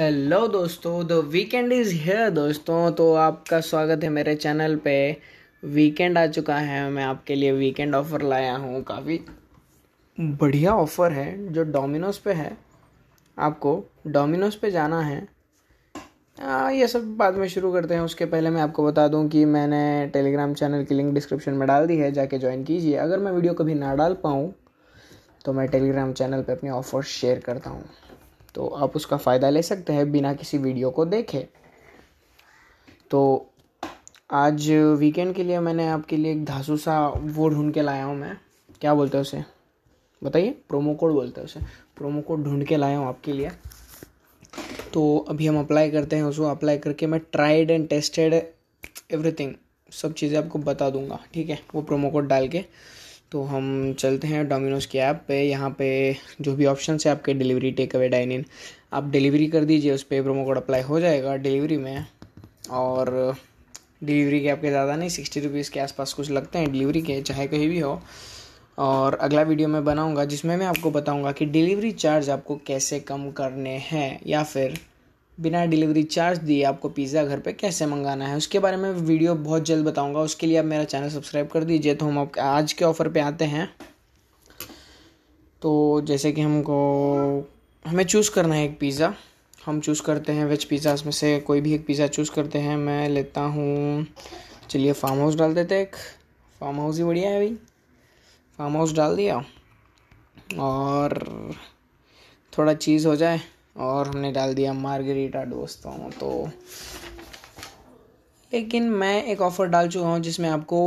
hello दोस्तों the weekend is here दोस्तों तो आपका स्वागत है मेरे चैनल पे वीकेंड आ चुका है मैं आपके लिए वीकेंड ऑफ़र लाया हूँ काफ़ी बढ़िया ऑफ़र है जो डोमिनोज़ पे है आपको डोमिनोज़ पे जाना है आ, ये सब बाद में शुरू करते हैं उसके पहले मैं आपको बता दूं कि मैंने टेलीग्राम चैनल की लिंक डिस्क्रिप्शन में डाल दी है जाके ज्वाइन कीजिए अगर मैं वीडियो कभी ना डाल पाऊँ तो मैं टेलीग्राम चैनल पे अपने ऑफ़र शेयर करता हूँ तो आप उसका फ़ायदा ले सकते हैं बिना किसी वीडियो को देखे तो आज वीकेंड के लिए मैंने आपके लिए एक धासू सा वो ढूंढ के लाया हूँ मैं क्या बोलते हैं उसे बताइए प्रोमो कोड बोलते हैं उसे प्रोमो कोड ढूंढ के लाया हूँ आपके लिए तो अभी हम अप्लाई करते हैं उसको अप्लाई करके मैं ट्राइड एंड टेस्टेड एवरीथिंग सब चीज़ें आपको बता दूंगा ठीक है वो प्रोमो कोड डाल के तो हम चलते हैं डोमिनोज़ के ऐप पे यहाँ पे जो भी ऑप्शन है आपके delivery take away dine in आप डिलीवरी कर दीजिए उस पर प्रोमो कोड अप्लाई हो जाएगा डिलीवरी में और डिलीवरी के आपके ज़्यादा नहीं सिक्सटी रुपीज़ के आसपास कुछ लगते हैं डिलीवरी के चाहे कहीं भी हो और अगला वीडियो मैं बनाऊंगा जिसमें मैं आपको बताऊंगा कि डिलीवरी चार्ज आपको कैसे कम करने हैं या फिर बिना डिलीवरी चार्ज दिए आपको पिज़्ज़ा घर पे कैसे मंगाना है उसके बारे में वीडियो बहुत जल्द बताऊंगा उसके लिए आप मेरा चैनल सब्सक्राइब कर दीजिए तो हम आपके आज के ऑफ़र पे आते हैं तो जैसे कि हमको हमें चूज़ करना है एक पिज़्ज़ा हम चूज़ करते हैं वेज पिज़्ज़ा उसमें से कोई भी एक पिज़्ज़ा चूज़ करते हैं मैं लेता हूँ चलिए फार्म हाउस डाल देते एक फार्म हाउस ही बढ़िया है भाई फार्म हाउस डाल दिया और थोड़ा चीज़ हो जाए और हमने डाल दिया मार्गरीटा दोस्तों तो लेकिन मैं एक ऑफ़र डाल चुका हूँ जिसमें आपको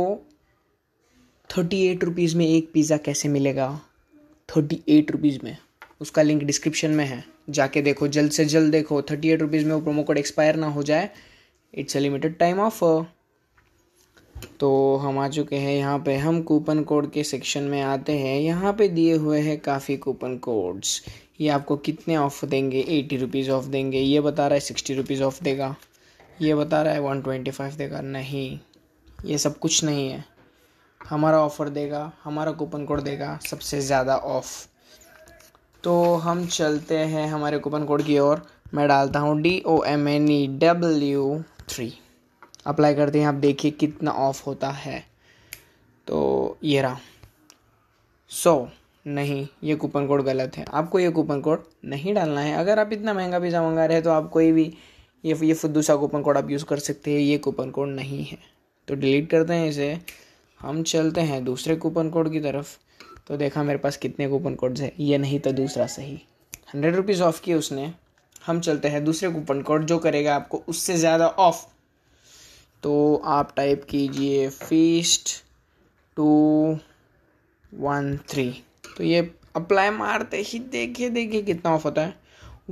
थर्टी एट रुपीज़ में एक पिज़्ज़ा कैसे मिलेगा थर्टी एट रुपीज़ में उसका लिंक डिस्क्रिप्शन में है जाके देखो जल्द से जल्द देखो थर्टी एट रुपीज़ में वो प्रोमो कोड एक्सपायर ना हो जाए it's a limited time offer तो हम आ चुके हैं यहाँ पे हम कूपन कोड के सेक्शन में आते हैं यहाँ पे दिए हुए हैं काफ़ी कूपन कोड्स ये आपको कितने ऑफ़ देंगे एटी रुपीज़ ऑफ़ देंगे ये बता रहा है सिक्सटी रुपीज़ ऑफ़ देगा ये बता रहा है वन ट्वेंटी फाइव देगा नहीं ये सब कुछ नहीं है हमारा ऑफ़र देगा हमारा कूपन कोड देगा सबसे ज़्यादा ऑफ़ तो हम चलते हैं हमारे कूपन कोड की ओर मैं डालता हूँ D O M N E W three apply करते हैं आप देखिए कितना ऑफ़ होता है तो ये रहा सो so, नहीं ये कूपन कोड गलत है आपको ये कूपन कोड नहीं डालना है अगर आप इतना महंगा पिज़्ज़ा मंगा रहे हैं तो आप कोई भी ये ये दूसरा कूपन कोड आप यूज़ कर सकते हैं ये कूपन कोड नहीं है तो डिलीट करते हैं इसे हम चलते हैं दूसरे कूपन कोड की तरफ तो देखा मेरे पास कितने कूपन कोड्स हैं ये नहीं तो दूसरा सही हंड्रेड रुपीज़ ऑफ़ किए उसने हम चलते हैं दूसरे कूपन कोड जो करेगा आपको उससे ज़्यादा ऑफ तो आप टाइप कीजिए फीस्ट टू वन थ्री तो ये अप्लाई मारते ही देखिए देखिए कितना ऑफ होता है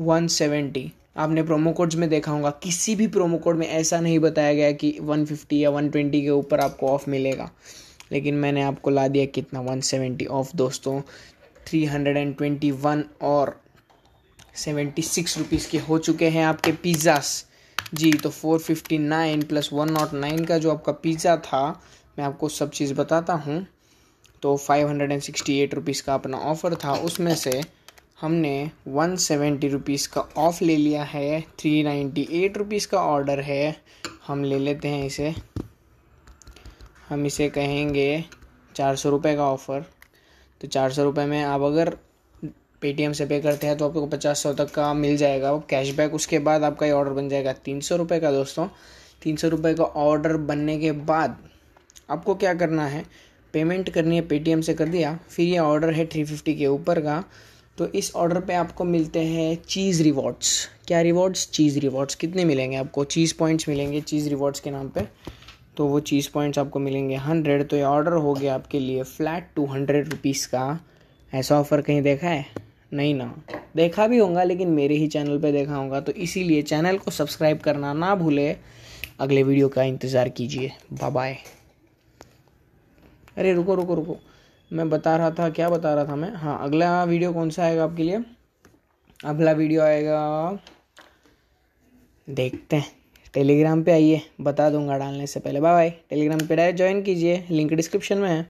वन सेवेंटी आपने प्रोमो कोड्स में देखा होगा किसी भी प्रोमो कोड में ऐसा नहीं बताया गया कि वन फिफ्टी या वन ट्वेंटी के ऊपर आपको ऑफ मिलेगा लेकिन मैंने आपको ला दिया कितना वन सेवेंटी ऑफ दोस्तों three hundred and twenty one और सेवेंटी सिक्स रुपीज़ के हो चुके हैं आपके पिज़्ज़ास जी तो four fifty nine plus one nine का जो आपका पिज़्ज़ा था मैं आपको सब चीज़ बताता हूँ तो five hundred and sixty eight rupees का अपना ऑफ़र था उसमें से हमने वन सेवेंटी रुपीज़ का ऑफ़ ले लिया है थ्री नाइन्टी एट रुपीज़ का ऑर्डर है हम ले लेते हैं इसे हम इसे कहेंगे चार सौ रुपये का ऑफ़र तो चार सौ रुपये में आप अगर पेटीएम से पे करते हैं तो आपको पचास सौ तक का मिल जाएगा कैशबैक उसके बाद आपका ये ऑर्डर बन जाएगा तीन सौ रुपये का दोस्तों तीन सौ रुपये का ऑर्डर बनने के बाद आपको क्या करना है पेमेंट करनी है पेटीएम से कर दिया फिर ये ऑर्डर है थ्री फिफ्टी के ऊपर का तो इस ऑर्डर पे आपको मिलते हैं चीज़ रिवॉर्ड्स क्या रिवॉर्ड्स चीज़ रिवॉर्ड्स कितने मिलेंगे आपको चीज़ पॉइंट्स मिलेंगे चीज़ रिवॉर्ड्स के नाम पे तो वो चीज़ पॉइंट्स आपको मिलेंगे हंड्रेड तो ये ऑर्डर हो गया आपके लिए फ़्लैट टू हंड्रेड रुपीज़ का ऐसा ऑफ़र कहीं देखा है नहीं ना देखा भी होगा लेकिन मेरे ही चैनल पे देखा होगा तो इसीलिए चैनल को सब्सक्राइब करना ना भूले अगले वीडियो का इंतज़ार कीजिए बाय अरे रुको रुको रुको मैं बता रहा था क्या बता रहा था मैं हाँ अगला वीडियो कौन सा आएगा आपके लिए अगला वीडियो आएगा देखते हैं टेलीग्राम पे आइए बता दूंगा डालने से पहले बाय बाय टेलीग्राम पे डायरेक्ट ज्वाइन कीजिए लिंक डिस्क्रिप्शन में है